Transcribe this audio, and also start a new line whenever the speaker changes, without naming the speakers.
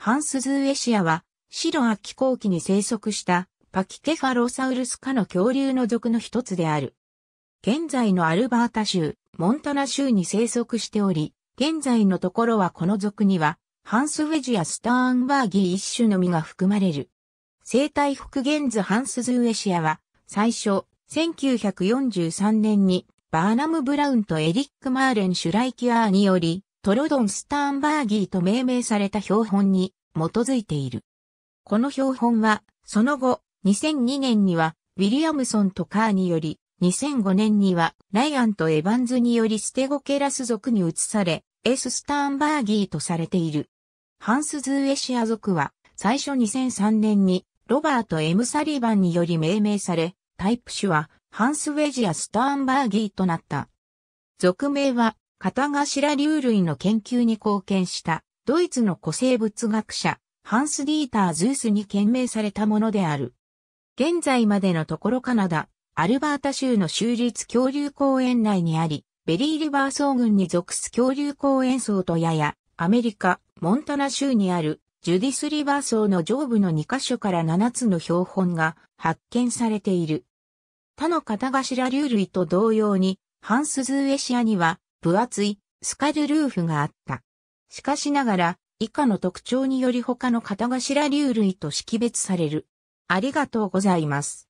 ハンスズーエシアは、白秋後期に生息したパキケファロサウルス科の恐竜の属の一つである。現在のアルバータ州、モンタナ州に生息しており、現在のところはこの属には、ハンスウェジやスターンバーギー一種のみが含まれる。生態復元図ハンスズーエシアは、最初、1943年に、バーナム・ブラウンとエリック・マーレン・シュライキアーにより、トロドン・スターンバーギーと命名された標本に基づいている。この標本は、その後、2002年には、ウィリアムソンとカーにより、2005年には、ライアンとエヴァンズによりステゴケラス族に移され、エス・スターンバーギーとされている。ハンス・ズーエシア族は、最初2003年に、ロバート・エム・サリバンにより命名され、タイプ種は、ハンス・ウェジア・スターンバーギーとなった。族名は、片頭流類の研究に貢献したドイツの古生物学者ハンス・ディーター・ズースに懸命されたものである。現在までのところカナダ、アルバータ州の州立恐竜公園内にあり、ベリーリバー層群に属す恐竜公園層とやや、アメリカ、モンタナ州にあるジュディスリバー層の上部の2カ所から7つの標本が発見されている。他の型頭竜類と同様に、ハンスズーエシアには分厚いスカルルーフがあった。しかしながら、以下の特徴により他の型頭流類と識別される。ありがとうございます。